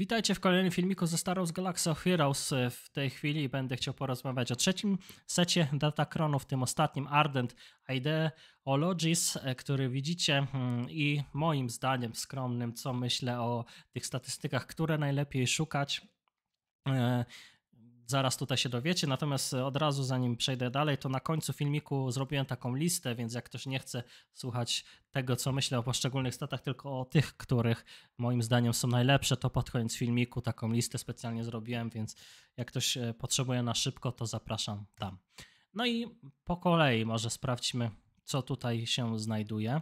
Witajcie w kolejnym filmiku ze Star Wars Galaxy of Heroes. W tej chwili będę chciał porozmawiać o trzecim secie Datacronów, tym ostatnim Ardent Ideologies, który widzicie hmm, i moim zdaniem skromnym, co myślę o tych statystykach, które najlepiej szukać e, Zaraz tutaj się dowiecie, natomiast od razu zanim przejdę dalej, to na końcu filmiku zrobiłem taką listę, więc jak ktoś nie chce słuchać tego, co myślę o poszczególnych statach, tylko o tych, których moim zdaniem są najlepsze, to pod koniec filmiku taką listę specjalnie zrobiłem, więc jak ktoś e, potrzebuje na szybko, to zapraszam tam. No i po kolei może sprawdźmy, co tutaj się znajduje.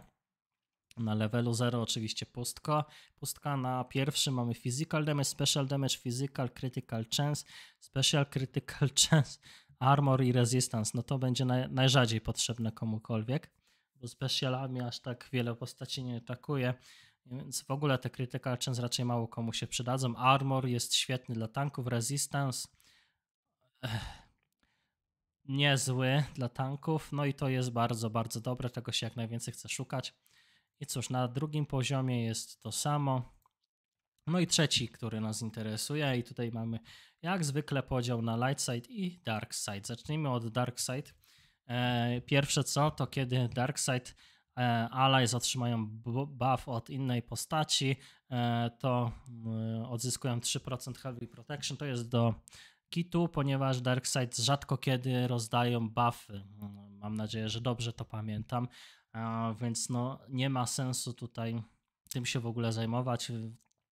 Na levelu 0 oczywiście pustka. Pustka na pierwszy mamy physical damage, special damage, physical, critical chance, special critical chance, armor i resistance. No to będzie naj, najrzadziej potrzebne komukolwiek, bo specialami aż tak wiele postaci nie atakuje. Więc w ogóle te critical chance raczej mało komu się przydadzą. Armor jest świetny dla tanków, resistance Ech. niezły dla tanków, no i to jest bardzo, bardzo dobre, tego się jak najwięcej chce szukać. I cóż, na drugim poziomie jest to samo. No i trzeci, który nas interesuje, i tutaj mamy jak zwykle podział na light side i dark side. Zacznijmy od dark side. E, pierwsze co, to kiedy dark side e, allies otrzymają buff od innej postaci, e, to odzyskują 3% heavy protection. To jest do kitu, ponieważ dark side rzadko kiedy rozdają buffy. Mm, mam nadzieję, że dobrze to pamiętam więc no, nie ma sensu tutaj tym się w ogóle zajmować,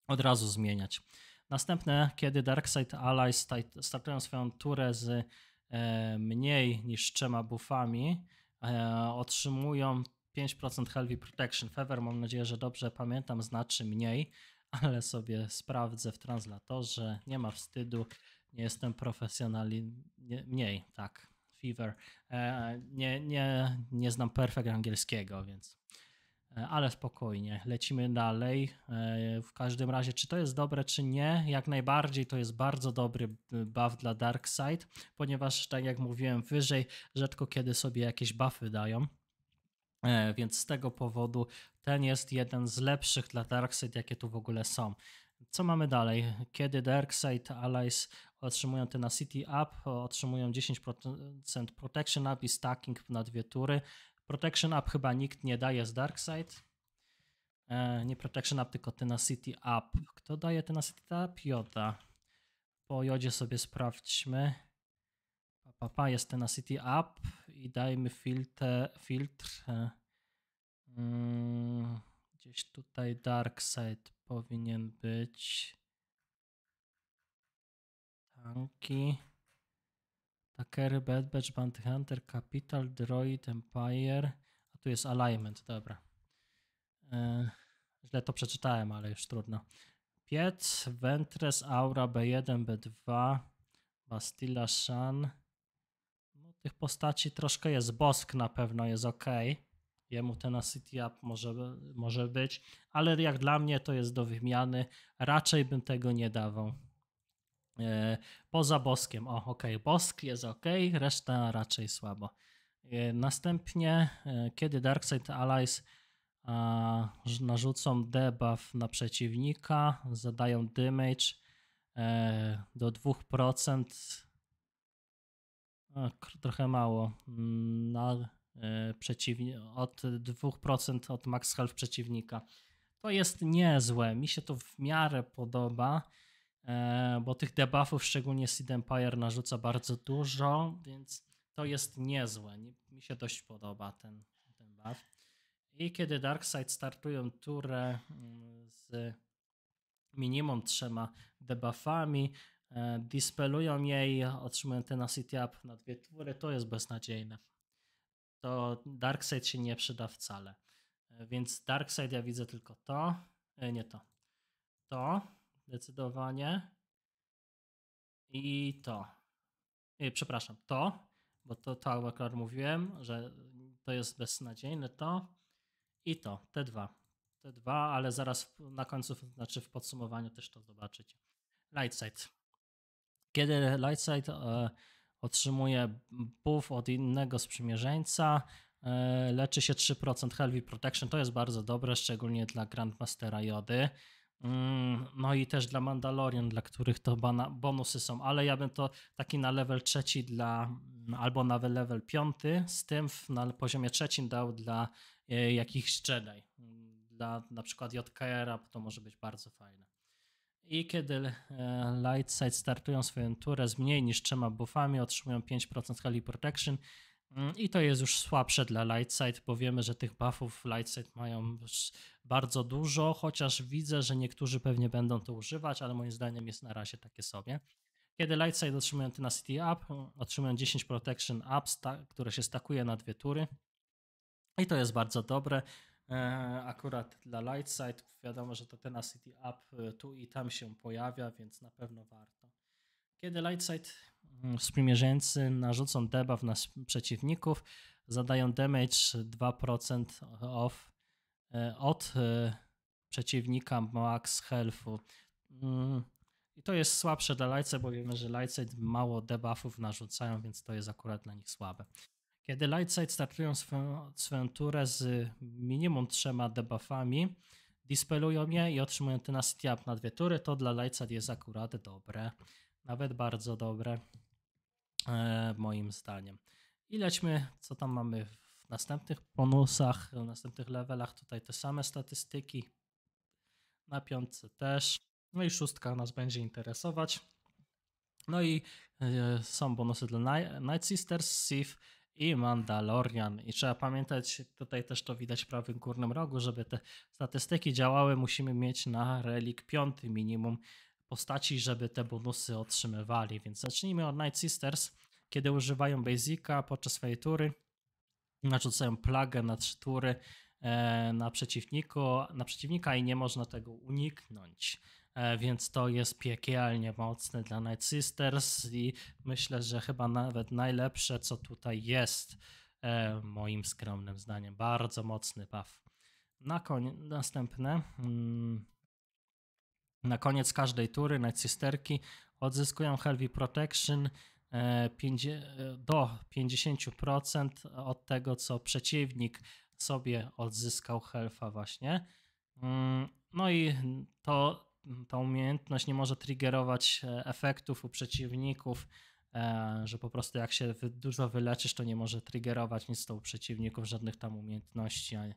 od razu zmieniać. Następne, kiedy Darkseid Allies startują swoją turę z e, mniej niż trzema buffami, e, otrzymują 5% Heavy Protection. Fever, mam nadzieję, że dobrze pamiętam, znaczy mniej, ale sobie sprawdzę w translatorze. Nie ma wstydu, nie jestem profesjonalny. Mniej, tak. Fever. E, nie, nie, nie znam perfekt angielskiego, więc. E, ale spokojnie, lecimy dalej. E, w każdym razie, czy to jest dobre, czy nie, jak najbardziej to jest bardzo dobry buff dla Darkseid, ponieważ, tak jak mówiłem wyżej, rzadko kiedy sobie jakieś buffy dają. Więc z tego powodu ten jest jeden z lepszych dla Darkseid, jakie tu w ogóle są. Co mamy dalej? Kiedy Darkside Allies otrzymują Tenacity Up, otrzymują 10% Protection Up i Stacking na dwie tury. Protection Up chyba nikt nie daje z Darkside. nie Protection Up, tylko Tenacity Up. Kto daje Tenacity Up? Joda. Po Jodzie sobie sprawdźmy. Papa pa, jest Tenacity Up i dajmy filtr. filtr. E, mm, gdzieś tutaj Darkside powinien być tanki. Takery, Bad Batch, Bounty Hunter, Capital, Droid, Empire. A tu jest Alignment, dobra. Yy, źle to przeczytałem, ale już trudno. Piec, Ventres, Aura, B1, B2, Bastilla, Shan. No, tych postaci troszkę jest. Bosk na pewno jest ok jemu city Up może, może być, ale jak dla mnie to jest do wymiany. Raczej bym tego nie dawał. E, poza Boskiem, o ok, Bosk jest ok, reszta raczej słabo. E, następnie, e, kiedy Darkseid Allies narzucą debuff na przeciwnika, zadają damage do 2%, trochę mało, mm, na E, od 2% od max health przeciwnika. To jest niezłe, mi się to w miarę podoba, e, bo tych debuffów szczególnie Seed Empire narzuca bardzo dużo, więc to jest niezłe. Mi się dość podoba ten, ten buff. I kiedy Darkseid startują turę mm, z minimum trzema debuffami, e, dispelują jej, otrzymują tenacity up na dwie tury, to jest beznadziejne to Darkseid się nie przyda wcale. E, więc Darkseid ja widzę tylko to, e, nie to. To, zdecydowanie. I to. Nie, przepraszam, to, bo to, to akurat mówiłem, że to jest beznadziejne, to i to, te dwa. Te dwa, ale zaraz w, na końcu, znaczy w podsumowaniu też to zobaczycie. Lightside. Kiedy Lightside e, otrzymuje buff od innego sprzymierzeńca, e, leczy się 3% Healthy Protection, to jest bardzo dobre, szczególnie dla Grandmastera Jody. Mm, no i też dla Mandalorian, dla których to bonusy są, ale ja bym to taki na level trzeci dla, albo na level piąty, z tym na poziomie trzecim dał dla e, jakichś Jedi. Dla na przykład JKR-a to może być bardzo fajne. I kiedy e, Lightside startują swoją turę z mniej niż trzema buffami, otrzymują 5% Heli Protection. Mm, I to jest już słabsze dla Lightside, bo wiemy, że tych buffów Lightside mają bardzo dużo, chociaż widzę, że niektórzy pewnie będą to używać, ale moim zdaniem jest na razie takie sobie. Kiedy Lightside otrzymują Tenacity Up, otrzymują 10 Protection ups, które się stakuje na dwie tury. I to jest bardzo dobre. E, akurat dla Lightside wiadomo, że to Tenacity Up e, tu i tam się pojawia, więc na pewno warto. Kiedy Lightside mm, sprzymierzeńcy narzucą debuff na przeciwników, zadają damage 2% off e, od przeciwnika max healthu. Mm, I to jest słabsze dla Lightside, bo wiemy, że Lightside mało debuffów narzucają, więc to jest akurat dla nich słabe. Kiedy Lightside startują swoją turę z minimum trzema debuffami, dispelują je i otrzymują tenacity up na dwie tury, to dla Lightside jest akurat dobre. Nawet bardzo dobre, e, moim zdaniem. I lećmy, co tam mamy w następnych bonusach, w następnych levelach. Tutaj te same statystyki. Na piątce też. No i szóstka nas będzie interesować. No i e, są bonusy dla Night Sisters, Sith i Mandalorian. I trzeba pamiętać, tutaj też to widać w prawym górnym rogu, żeby te statystyki działały, musimy mieć na relik piąty minimum postaci, żeby te bonusy otrzymywali. Więc zacznijmy od Night Sisters. Kiedy używają Basica podczas swojej tury, narzucają plagę na trzy tury e, na, przeciwniku, na przeciwnika i nie można tego uniknąć. E, więc to jest piekielnie mocne dla Night Sisters i myślę, że chyba nawet najlepsze, co tutaj jest, e, moim skromnym zdaniem. Bardzo mocny buff. Na koniec, następne. Mm, na koniec każdej tury Night Sisterki odzyskują Heavy Protection e, do 50% od tego, co przeciwnik sobie odzyskał helfa właśnie. Mm, no i to ta umiejętność nie może triggerować e, efektów u przeciwników, e, że po prostu jak się dużo wyleczysz, to nie może triggerować nic u przeciwników, żadnych tam umiejętności ani,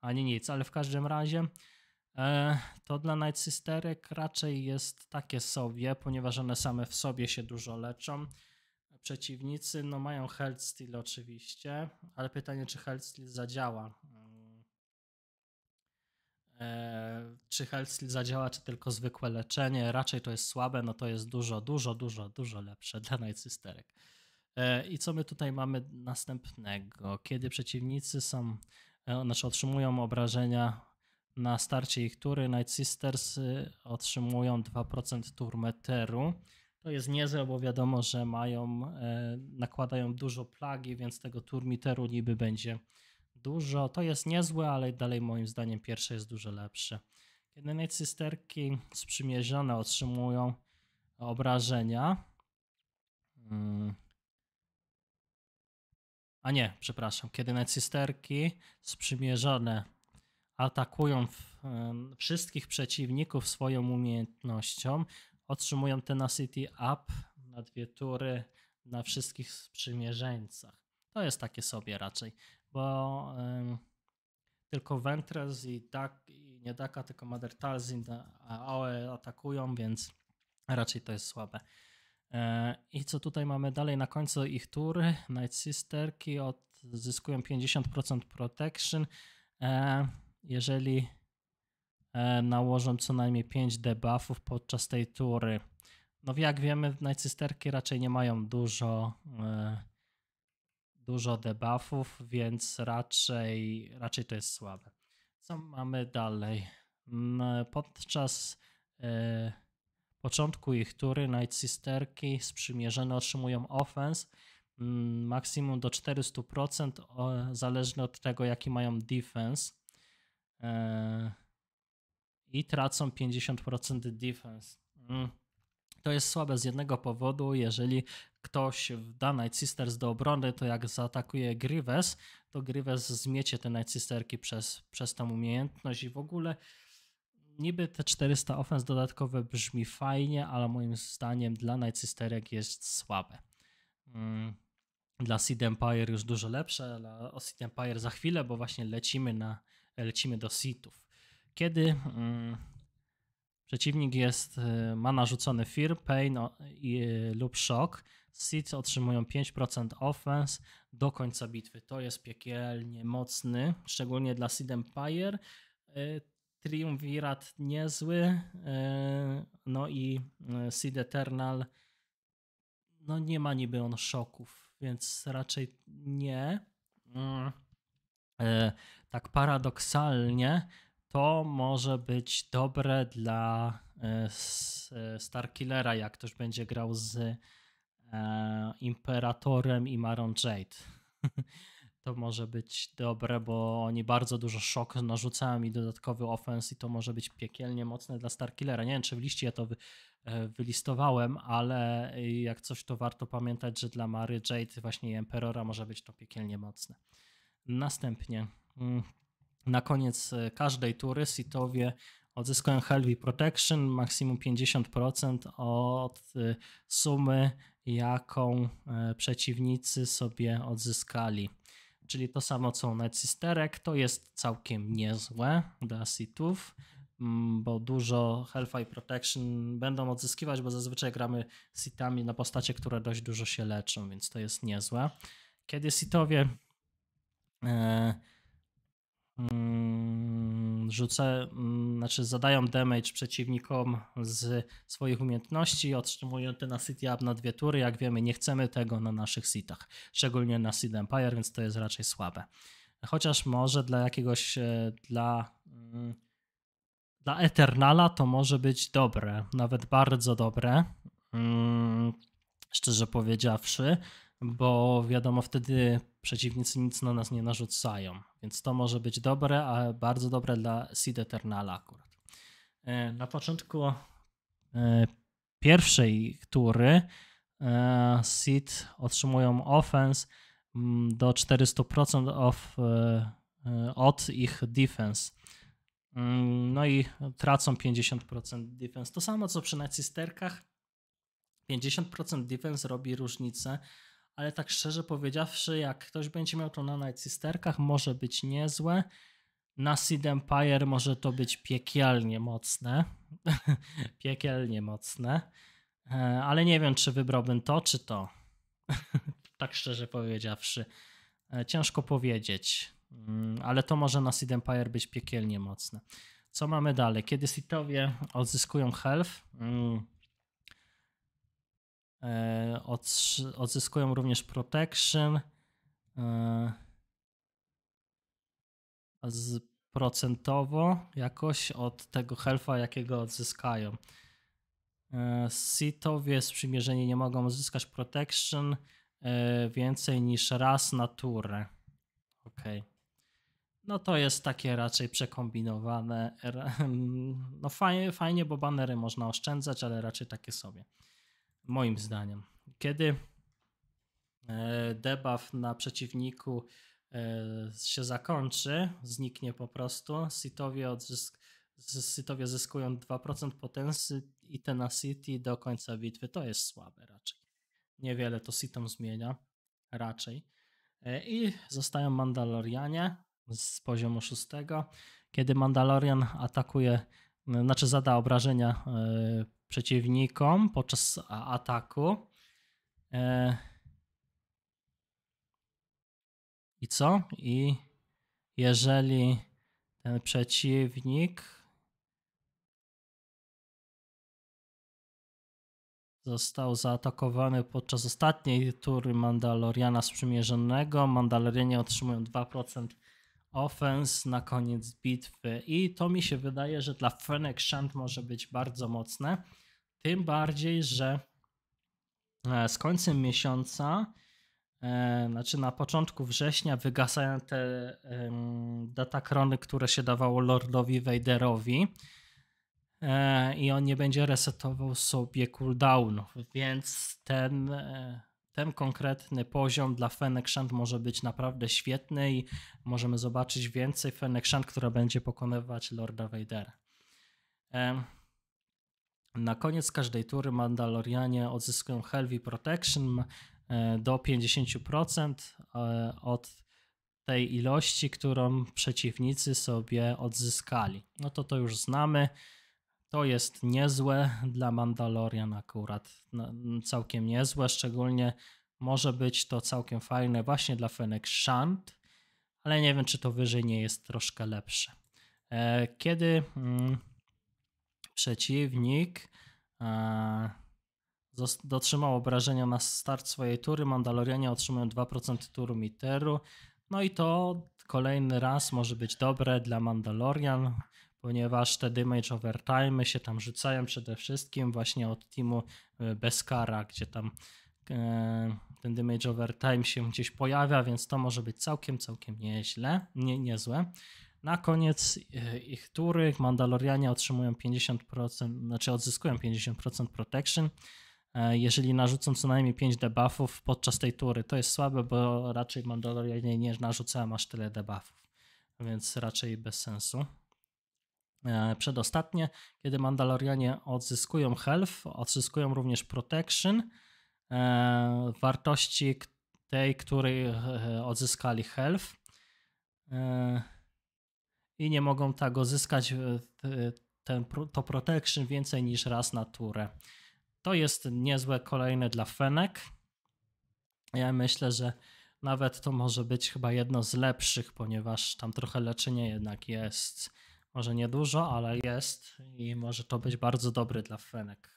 ani nic. Ale w każdym razie e, to dla Night Sisterek raczej jest takie sobie, ponieważ one same w sobie się dużo leczą. Przeciwnicy no mają health steal oczywiście, ale pytanie czy health steal zadziała E, czy health zadziała, czy tylko zwykłe leczenie? Raczej to jest słabe, no to jest dużo, dużo, dużo, dużo lepsze dla najcysterek. E, I co my tutaj mamy następnego? Kiedy przeciwnicy są, e, znaczy otrzymują obrażenia na starcie ich tury, Night Sisters y, otrzymują 2% turmeteru. To jest niezłe, bo wiadomo, że mają, nakładają dużo plagi, więc tego turmiteru niby będzie dużo. To jest niezłe, ale dalej moim zdaniem pierwsze jest dużo lepsze. Kiedy najcysterki sprzymierzone otrzymują obrażenia. Mm, a nie, przepraszam. Kiedy najcysterki sprzymierzone atakują w, wszystkich przeciwników swoją umiejętnością, otrzymują tenacity up na dwie tury na wszystkich sprzymierzeńcach. To jest takie sobie raczej bo um, tylko Ventress i, tak i nie Daka, tylko Madertalzin AOE atakują, więc raczej to jest słabe. E, I co tutaj mamy dalej na końcu ich tury? Night Sisterki odzyskują 50% protection, e, jeżeli e, nałożą co najmniej 5 debuffów podczas tej tury. No jak wiemy, Night Sisterki raczej nie mają dużo e, dużo debuffów, więc raczej, raczej to jest słabe. Co mamy dalej? Mm, podczas e, początku ich tury Night Sisterki sprzymierzone otrzymują offense mm, maksimum do 400% o, zależnie od tego jaki mają defense e, i tracą 50% defense. Mm, to jest słabe z jednego powodu, jeżeli ktoś da Night Sisters do obrony, to jak zaatakuje Grievous, to Grievous zmiecie te Night Sisterki przez, przez tą umiejętność i w ogóle niby te 400 ofens dodatkowe brzmi fajnie, ale moim zdaniem dla Night Sisterek jest słabe. Mm, dla Seed Empire już dużo lepsze, ale o Seed Empire za chwilę, bo właśnie lecimy, na, lecimy do Seatów. Kiedy mm, przeciwnik jest, y, ma narzucony Fear, Pain i, y, lub Shock, Seeds otrzymują 5% offense do końca bitwy. To jest piekielnie mocny, szczególnie dla Seed Empire. E, triumvirat niezły, e, no i e, Seed Eternal, no nie ma niby on szoków, więc raczej nie. Mm. Tak paradoksalnie to może być dobre dla Starkillera, jak ktoś będzie grał z E, Imperatorem i Maron Jade. to może być dobre, bo oni bardzo dużo szok narzucają i dodatkowy ofens i to może być piekielnie mocne dla Starkillera. Nie wiem, czy w liście ja to wy, e, wylistowałem, ale jak coś to warto pamiętać, że dla Mary Jade właśnie Emperora może być to piekielnie mocne. Następnie mm, na koniec e, każdej tury Sithowie odzyskują Helvi Protection maksimum 50% od sumy jaką e, przeciwnicy sobie odzyskali. Czyli to samo co u nacisterek, to jest całkiem niezłe dla sitów, mm, bo dużo i Protection będą odzyskiwać, bo zazwyczaj gramy sitami na postacie, które dość dużo się leczą, więc to jest niezłe. Kiedy sitowie... Yy, e, Mm, rzucę, mm, znaczy zadają damage przeciwnikom z swoich umiejętności, otrzymują te na City Up na dwie tury. Jak wiemy, nie chcemy tego na naszych sitach, szczególnie na Seed Empire, więc to jest raczej słabe. Chociaż może dla jakiegoś, e, dla, mm, dla Eternala to może być dobre, nawet bardzo dobre, szczerze powiedziawszy bo wiadomo, wtedy przeciwnicy nic na nas nie narzucają, więc to może być dobre, a bardzo dobre dla Seed Eternala akurat. E, na początku e, pierwszej tury e, Seed otrzymują offense mm, do 400% of, od ich defense. Mm, no i tracą 50% defense. To samo co przy nacisterkach. 50% defense robi różnicę ale tak szczerze powiedziawszy, jak ktoś będzie miał to na Night Sisterkach, może być niezłe. Na Seed Empire może to być piekielnie mocne. piekielnie mocne. E, ale nie wiem, czy wybrałbym to, czy to. tak szczerze powiedziawszy. E, ciężko powiedzieć. Mm, ale to może na Seed Empire być piekielnie mocne. Co mamy dalej? Kiedy Sithowie odzyskują health? Mm, odzyskują również protection e, z procentowo jakoś od tego helfa, jakiego odzyskają. E, Sithowie sprzymierzeni nie mogą uzyskać protection e, więcej niż raz na turę. OK. No to jest takie raczej przekombinowane. No fajnie, fajnie, bo banery można oszczędzać, ale raczej takie sobie. Moim zdaniem. Kiedy e, debuff na przeciwniku e, się zakończy, zniknie po prostu, sitowie, odzysk sitowie zyskują 2% potencji i tenacity do końca bitwy. To jest słabe raczej. Niewiele to sitom zmienia, raczej. E, I zostają Mandalorianie z poziomu 6. Kiedy Mandalorian atakuje, znaczy zada obrażenia przeciwnikom podczas ataku, E... I co? I jeżeli ten przeciwnik został zaatakowany podczas ostatniej tury Mandaloriana sprzymierzonego, Mandalorianie otrzymują 2% ofens na koniec bitwy. I to mi się wydaje, że dla Fennec Shant może być bardzo mocne. Tym bardziej, że E, z końcem miesiąca, e, znaczy na początku września wygasają te datakrony, które się dawało Lordowi Vaderowi e, i on nie będzie resetował sobie cooldownów, więc ten, ten konkretny poziom dla Fennec może być naprawdę świetny i możemy zobaczyć więcej Fennec która będzie pokonywać Lorda Vadera. Na koniec każdej tury Mandalorianie odzyskują Heavy Protection e, do 50% e, od tej ilości, którą przeciwnicy sobie odzyskali. No to to już znamy. To jest niezłe dla Mandalorian akurat. No, całkiem niezłe, szczególnie może być to całkiem fajne właśnie dla Fennec Shant, ale nie wiem, czy to wyżej nie jest troszkę lepsze. E, kiedy mm, Przeciwnik e, dotrzymał obrażenia na start swojej tury. Mandalorianie otrzymują 2% turu Miteru. No i to kolejny raz może być dobre dla Mandalorian, ponieważ te damage overtime się tam rzucają przede wszystkim właśnie od teamu e, Beskara, gdzie tam e, ten damage overtime się gdzieś pojawia, więc to może być całkiem, całkiem nieźle, nie, niezłe. Na koniec e, ich tury Mandalorianie otrzymują 50%, znaczy odzyskują 50% protection, e, jeżeli narzucą co najmniej 5 debuffów podczas tej tury. To jest słabe, bo raczej Mandalorianie nie narzucają aż tyle debuffów, więc raczej bez sensu. E, przedostatnie, kiedy Mandalorianie odzyskują health, odzyskują również protection, wartości tej, której odzyskali health i nie mogą tak uzyskać e, e, ten, to protection więcej niż raz na turę. To jest niezłe kolejne dla Fenek. Ja myślę, że nawet to może być chyba jedno z lepszych, ponieważ tam trochę leczenie jednak jest. Może niedużo, ale jest i może to być bardzo dobry dla Fenek.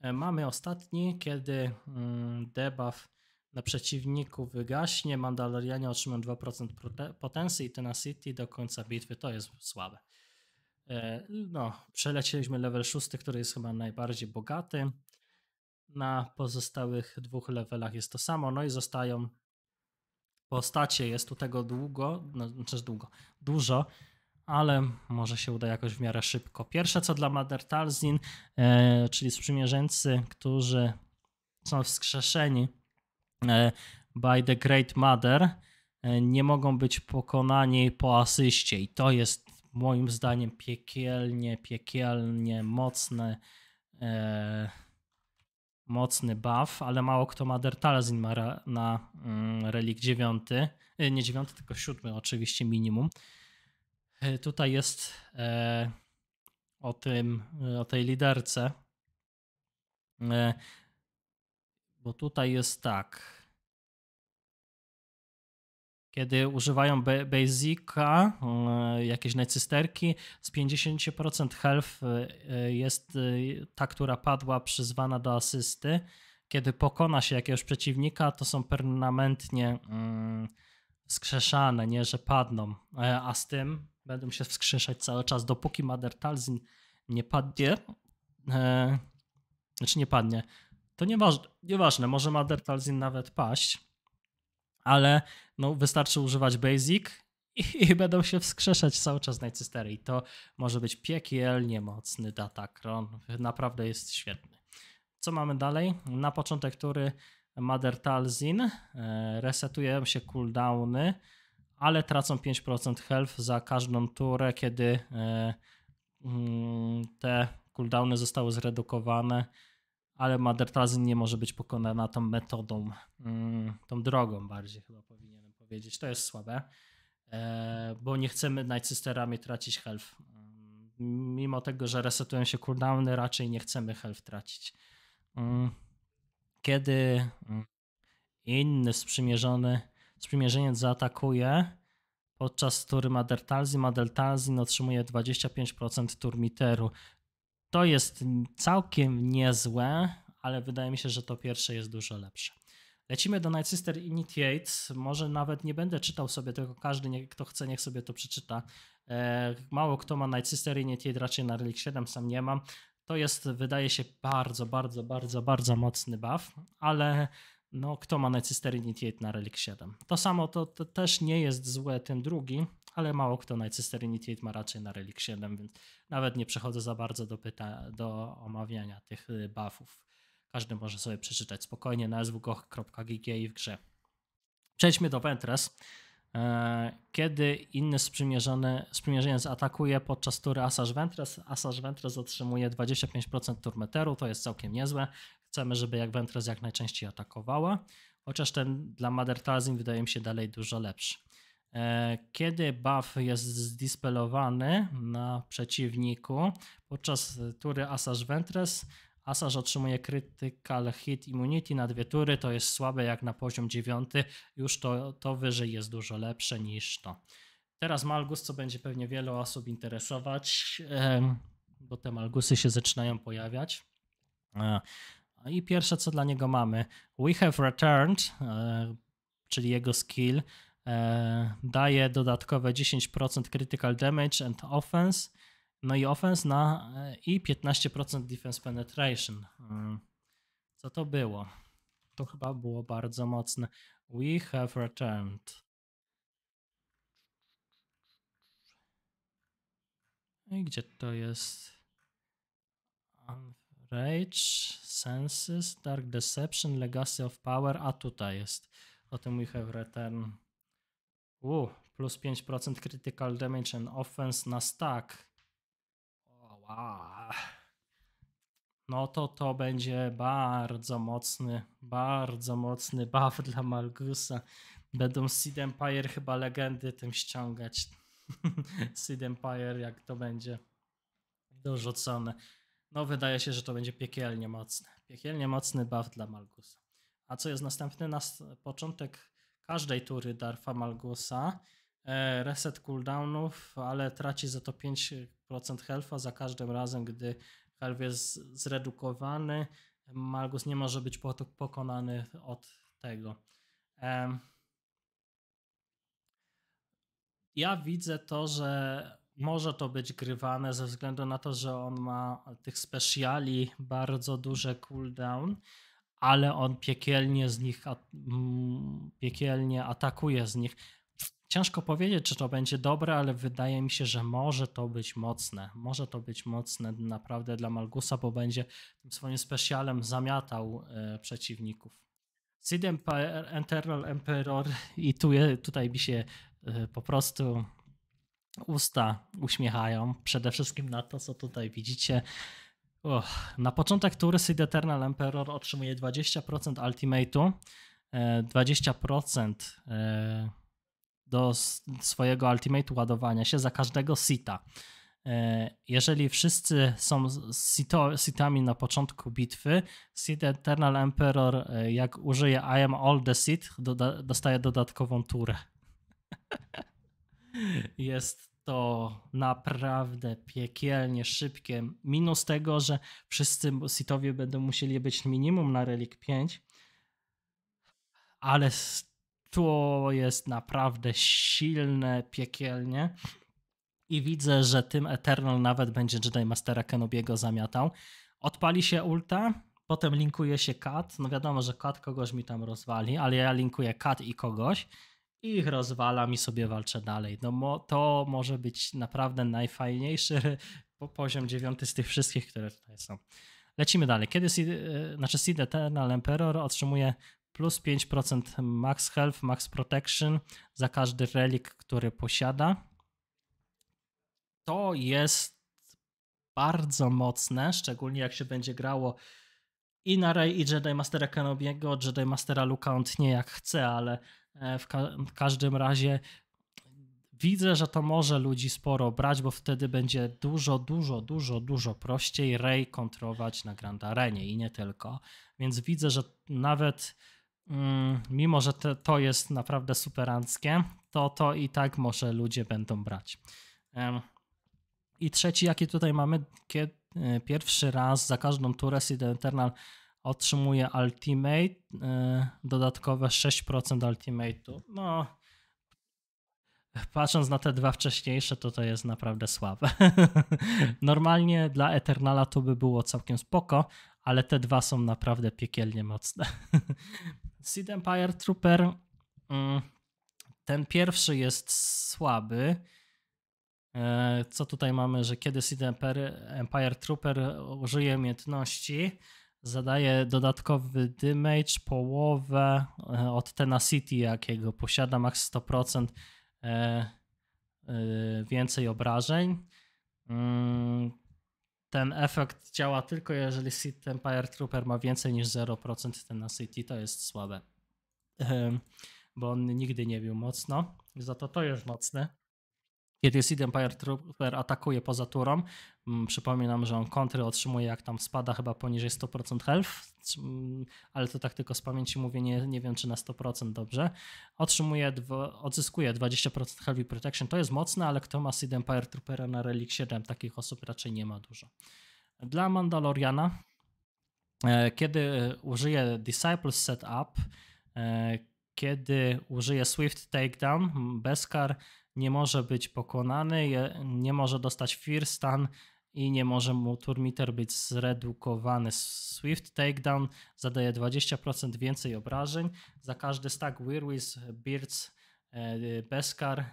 E, mamy ostatni, kiedy mm, debuff na przeciwniku wygaśnie, Mandalorianie otrzymają 2% potencji i Tenacity do końca bitwy, to jest słabe. E, no, przelecieliśmy level 6, który jest chyba najbardziej bogaty. Na pozostałych dwóch levelach jest to samo, no i zostają postacie. Jest tu tego długo, no, znaczy długo, dużo, ale może się uda jakoś w miarę szybko. Pierwsze co dla Mader Talzin, e, czyli sprzymierzeńcy, którzy są wskrzeszeni E, by the Great Mother e, nie mogą być pokonani po asyście i to jest moim zdaniem piekielnie, piekielnie mocny e, mocny buff, ale mało kto ma Dertalazin ma na mm, relik 9, e, nie 9, tylko 7 oczywiście minimum. E, tutaj jest e, o tym, o tej liderce bo tutaj jest tak. Kiedy używają Basica, e, jakieś najcysterki, z 50% health e, e, jest ta, która padła, przyzwana do asysty. Kiedy pokona się jakiegoś przeciwnika, to są permanentnie mm, skrzeszane, nie, że padną. A z tym będą się wskrzeszać cały czas, dopóki Mother Talzin nie padnie, znaczy nie padnie, to nieważne, nieważne może Madertalzin nawet paść, ale no, wystarczy używać Basic i, i będą się wskrzeszać cały czas Nightsistery. I to może być piekielnie mocny Datacron. Naprawdę jest świetny. Co mamy dalej? Na początek który Madertalzin e, resetuje się cooldowny, ale tracą 5% health za każdą turę, kiedy e, mm, te cooldowny zostały zredukowane ale Madertazyn nie może być pokonana tą metodą, mm, tą drogą bardziej chyba powinienem powiedzieć. To jest słabe, e, bo nie chcemy Nightsysterami tracić health. Mm, mimo tego, że resetują się cooldowny, raczej nie chcemy health tracić. Mm, kiedy inny sprzymierzony, sprzymierzeniec zaatakuje, podczas tury Madertalzin. Madertalzin otrzymuje 25% turmiteru. To jest całkiem niezłe, ale wydaje mi się, że to pierwsze jest dużo lepsze. Lecimy do Night Sister Initiate. Może nawet nie będę czytał sobie tego, każdy, kto chce, niech sobie to przeczyta. E, mało kto ma Night Sister Initiate, raczej na Relic 7 sam nie mam. To jest, wydaje się, bardzo, bardzo, bardzo, bardzo mocny buff, ale no, kto ma Night Sister Initiate na Relic 7? To samo, to, to też nie jest złe, ten drugi, ale mało kto Night Sister Initiate ma raczej na Relic 7, więc nawet nie przechodzę za bardzo do, pyta- do omawiania tych y, buffów. Każdy może sobie przeczytać spokojnie na i w grze. Przejdźmy do Ventress. E, kiedy inny sprzymierzeniec atakuje podczas tury Asarz Ventress, Asarz Ventress otrzymuje 25% turmeteru, to jest całkiem niezłe. Chcemy, żeby jak Ventress jak najczęściej atakowała, chociaż ten dla Mother Talzin wydaje mi się dalej dużo lepszy. E, kiedy buff jest zdispelowany na przeciwniku, podczas tury Asajj Ventress, Asajj otrzymuje critical hit immunity na dwie tury, to jest słabe jak na poziom 9, już to, to wyżej jest dużo lepsze niż to. Teraz Malgus, co będzie pewnie wielu osób interesować, bo te Malgusy się zaczynają pojawiać. E, I pierwsze, co dla niego mamy, We Have Returned, e, czyli jego skill, E, daje dodatkowe 10% critical damage and offense, no i offense na e, i 15% defense penetration. Mm. Co to było? To chyba było bardzo mocne. We have returned. I gdzie to jest? Rage, Senses, Dark Deception, Legacy of Power, a tutaj jest. O tym we have returned. U plus 5% critical damage and offense na stack. Wow. No to to będzie bardzo mocny, bardzo mocny buff dla Malgusa. Będą Seed Empire chyba legendy tym ściągać. Seed Empire jak to będzie dorzucone. No wydaje się, że to będzie piekielnie mocne. Piekielnie mocny buff dla Malgusa. A co jest następny? Na początek każdej tury Darfa Malgusa. E, reset cooldownów, ale traci za to 5% health'a za każdym razem, gdy health jest zredukowany. Malgus nie może być pokonany od tego. Ja widzę to, że może to być grywane ze względu na to, że on ma tych speciali bardzo duże cooldown ale on piekielnie z nich, mm, piekielnie atakuje z nich. Ciężko powiedzieć, czy to będzie dobre, ale wydaje mi się, że może to być mocne. Może to być mocne naprawdę dla Malgusa, bo będzie tym swoim specjalem zamiatał e, przeciwników. Seed Empire, Eternal Emperor i tu, tutaj mi się e, po prostu usta uśmiechają. Przede wszystkim na to, co tutaj widzicie. Uch, na początek tury Seed Eternal Emperor otrzymuje 20% ultimate'u, 20% e, e, do swojego ultimate'u ładowania się za każdego sita. E, jeżeli wszyscy są sitami na początku bitwy, Syd Eternal Emperor, jak użyje I am all the Sith, dostaje dodatkową turę. Jest to naprawdę piekielnie szybkie. Minus tego, że wszyscy sitowie będą musieli być minimum na Relic 5, ale to jest naprawdę silne piekielnie. I widzę, że tym Eternal nawet będzie Jedi Mastera Kenobiego zamiatał. Odpali się ulta, potem linkuje się kat. No wiadomo, że kat kogoś mi tam rozwali, ale ja linkuję kat i kogoś i ich rozwalam i sobie walczę dalej. No, mo, to może być naprawdę najfajniejszy poziom dziewiąty z tych wszystkich, które tutaj są. Lecimy dalej. Kiedy Seed, e, znaczy Seed Eternal Emperor otrzymuje plus 5% max health, max protection za każdy relik, który posiada. To jest bardzo mocne, szczególnie jak się będzie grało i na Rey, i Jedi Mastera Kenobiego, Jedi Mastera Luka on tnie jak chce, ale E, w, ka w każdym razie widzę, że to może ludzi sporo brać, bo wtedy będzie dużo, dużo, dużo, dużo prościej Ray kontrować na Grand Arenie i nie tylko. Więc widzę, że nawet mm, mimo, że te, to jest naprawdę superanckie, to to i tak może ludzie będą brać. Um, I trzeci, jaki tutaj mamy, kiedy, e, pierwszy raz za każdą turę Seed Eternal otrzymuje Ultimate, y, dodatkowe 6% Ultimate'u. No, patrząc na te dwa wcześniejsze, to to jest naprawdę słabe. Normalnie dla Eternala to by było całkiem spoko, ale te dwa są naprawdę piekielnie mocne. Seed Empire Trooper, y, ten pierwszy jest słaby, y, co tutaj mamy, że kiedy Seed Empire, Empire Trooper użyje umiejętności, Zadaję dodatkowy damage, połowę e, od tenacity jakiego posiada, max 100% e, e, więcej obrażeń. Mm, ten efekt działa tylko jeżeli Seed Empire Trooper ma więcej niż 0% tenacity, to jest słabe. Ehm, bo on nigdy nie bił mocno, za to to jest mocne. Kiedy Seed Empire Trooper atakuje poza turą, mm, przypominam, że on kontry otrzymuje, jak tam spada chyba poniżej 100% health, mm, ale to tak tylko z pamięci mówię, nie, nie wiem czy na 100% dobrze. Otrzymuje, odzyskuje 20% health i protection, to jest mocne, ale kto ma Seed Empire Troopera na Relic 7, takich osób raczej nie ma dużo. Dla Mandaloriana, e, kiedy e, użyje Disciple Setup, e, kiedy użyje Swift Takedown hmm, beskar nie może być pokonany, nie może dostać Firstan i nie może mu turmiter być zredukowany. Swift Takedown zadaje 20% więcej obrażeń. Za każdy stack Weirwis, Beards, e, Beskar,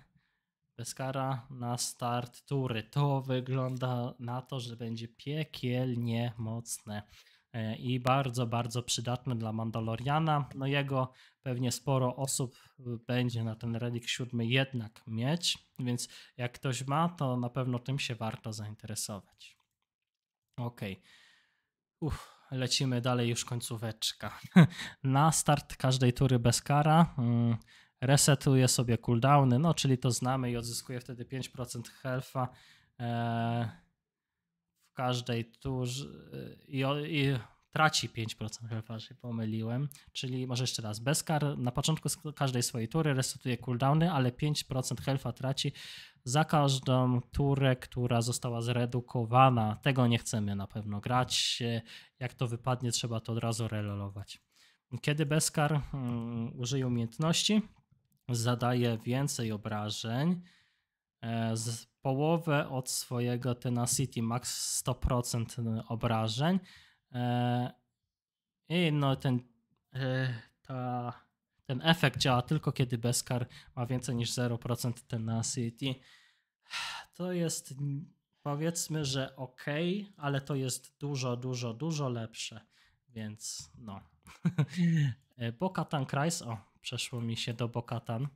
Beskara na start tury. To wygląda na to, że będzie piekielnie mocne e, i bardzo, bardzo przydatne dla Mandaloriana. No jego pewnie sporo osób będzie na ten relik 7 jednak mieć, więc jak ktoś ma, to na pewno tym się warto zainteresować. Ok. Uff, lecimy dalej, już końcóweczka. na start każdej tury bez kara mm, resetuje sobie cooldowny, no czyli to znamy i odzyskuje wtedy 5% health'a e, w każdej turze i, i traci 5%, chyba się pomyliłem, czyli może jeszcze raz, Beskar na początku każdej swojej tury resetuje cooldowny, ale 5% healtha traci za każdą turę, która została zredukowana. Tego nie chcemy na pewno grać, jak to wypadnie trzeba to od razu relolować. Kiedy Beskar um, hmm, użyje umiejętności, zadaje więcej obrażeń, e, z połowę od swojego Tenacity, max 100% obrażeń, E, I no ten, e, ta, ten efekt działa tylko kiedy Beskar ma więcej niż 0% tenacity. E to jest powiedzmy, że ok, ale to jest dużo, dużo, dużo lepsze. Więc no. Bokatan Cries, o, przeszło mi się do Bokatan.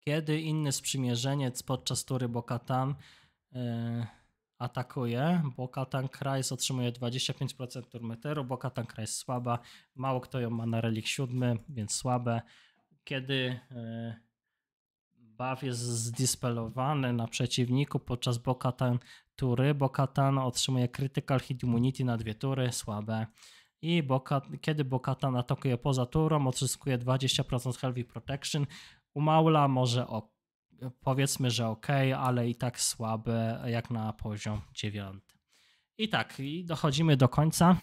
Kiedy inny sprzymierzeniec, podczas tury Bokatan yy, atakuje, bo Katan Krajs otrzymuje 25% turmeteru, bo Katan Krajs słaba, mało kto ją ma na relik 7, więc słabe. Kiedy e, buff jest zdispelowany na przeciwniku podczas Bokatan tury, Bokatan otrzymuje critical hit immunity na dwie tury, słabe. I bokat, kiedy Bokatan atakuje poza turą, odzyskuje 20% healthy protection, u Maula może o powiedzmy, że ok, ale i tak słabe jak na poziom 9. I tak, i dochodzimy do końca.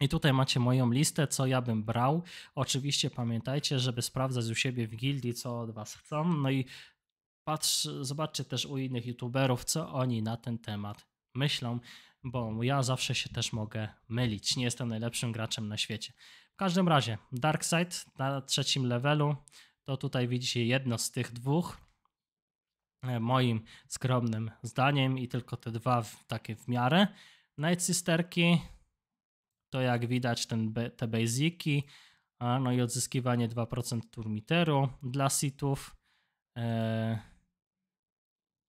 I tutaj macie moją listę, co ja bym brał. Oczywiście pamiętajcie, żeby sprawdzać u siebie w gildii, co od was chcą. No i patrz, zobaczcie też u innych youtuberów, co oni na ten temat myślą, bo ja zawsze się też mogę mylić. Nie jestem najlepszym graczem na świecie. W każdym razie, Darkseid na trzecim levelu, to tutaj widzicie jedno z tych dwóch. E, moim skromnym zdaniem i tylko te dwa takie w miarę. Night Sisterki to jak widać ten, te basiki, no i odzyskiwanie 2% turmiteru dla sitów. E,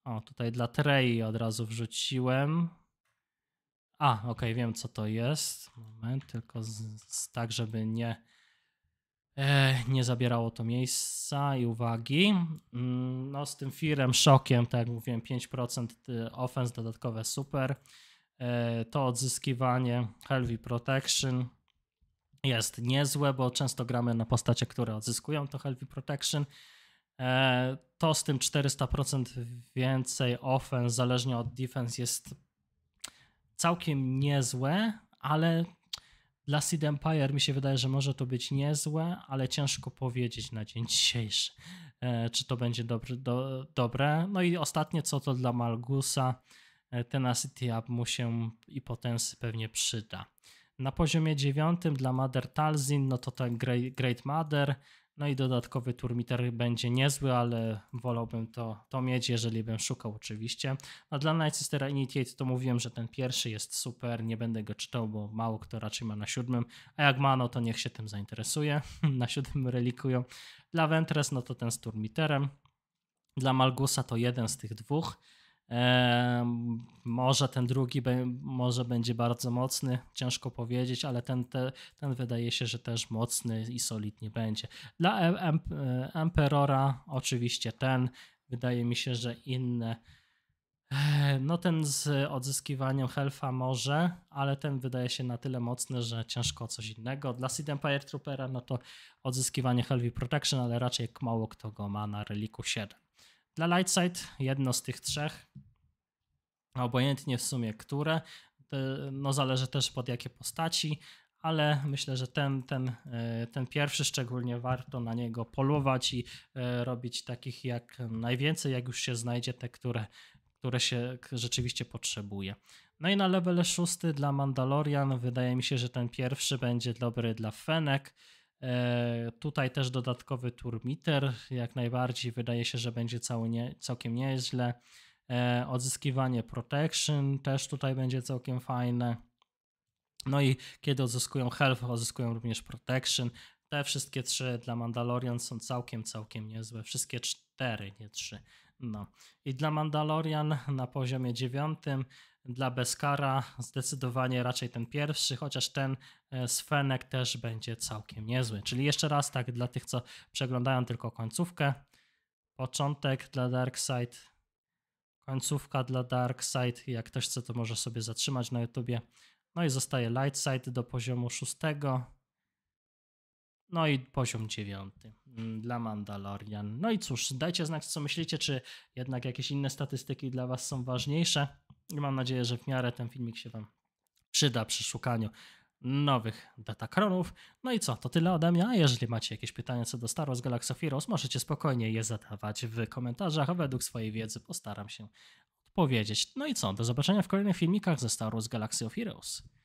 o, tutaj dla Trei od razu wrzuciłem. A, ok, wiem co to jest. Moment, tylko z, z, tak, żeby nie E, nie zabierało to miejsca i uwagi. Mm, no, z tym firem szokiem, tak jak mówiłem, 5% y, offens dodatkowe super. E, to odzyskiwanie Healthy Protection jest niezłe, bo często gramy na postacie, które odzyskują to Healthy Protection. E, to z tym 400% więcej offense, zależnie od defense, jest całkiem niezłe, ale dla Seed Empire mi się wydaje, że może to być niezłe, ale ciężko powiedzieć na dzień dzisiejszy, e, czy to będzie dobry, do, dobre. No i ostatnie, co to dla Malgusa, e, Tenacity Up mu się i potensy pewnie przyda. Na poziomie dziewiątym dla Mother Talzin, no to ten Great Mother, no i dodatkowy turmiter będzie niezły, ale wolałbym to, to mieć, jeżeli bym szukał oczywiście. A no dla Night Sister Initiate to mówiłem, że ten pierwszy jest super, nie będę go czytał, bo mało kto raczej ma na siódmym, a jak ma, no to niech się tym zainteresuje, na siódmym relikują. Dla Ventress no to ten z turmiterem, dla Malgusa to jeden z tych dwóch, może ten drugi może będzie bardzo mocny, ciężko powiedzieć, ale ten, ten wydaje się, że też mocny i solidnie będzie. Dla e, Emperora oczywiście ten, wydaje mi się, że inne. No ten z odzyskiwaniem Helfa może, ale ten wydaje się na tyle mocny, że ciężko coś innego. Dla Seed Empire Troopera no to odzyskiwanie Helvi Protection, ale raczej mało kto go ma na reliku 7. Dla Lightside jedno z tych trzech, obojętnie w sumie które, no zależy też pod jakie postaci, ale myślę, że ten, ten, e, ten pierwszy szczególnie warto na niego polować i e, robić takich jak najwięcej, jak już się znajdzie te, które, które się rzeczywiście potrzebuje. No i na level szósty dla Mandalorian wydaje mi się, że ten pierwszy będzie dobry dla Fenek, E, tutaj też dodatkowy turmiter, jak najbardziej wydaje się, że będzie cały nie, całkiem nieźle. E, odzyskiwanie protection też tutaj będzie całkiem fajne. No i kiedy odzyskują health, odzyskują również protection. Te wszystkie trzy dla Mandalorian są całkiem, całkiem niezłe. Wszystkie cztery, nie trzy. No. I dla Mandalorian na poziomie dziewiątym, dla Beskara zdecydowanie raczej ten pierwszy, chociaż ten Sfenek e, też będzie całkiem niezły. Czyli jeszcze raz tak dla tych, co przeglądają tylko końcówkę, początek dla Darkseid, końcówka dla Darkseid, jak ktoś chce to może sobie zatrzymać na YouTubie. No i zostaje Lightside do poziomu szóstego no i poziom dziewiąty mm, dla Mandalorian. No i cóż, dajcie znać, co myślicie, czy jednak jakieś inne statystyki dla Was są ważniejsze. I mam nadzieję, że w miarę ten filmik się Wam przyda przy szukaniu nowych datakronów. No i co, to tyle ode mnie. A jeżeli macie jakieś pytania co do Star Wars Galaxy Heroes, możecie spokojnie je zadawać w komentarzach. Według swojej wiedzy postaram się odpowiedzieć. No i co, do zobaczenia w kolejnych filmikach ze Star Wars Galaxy of Heroes.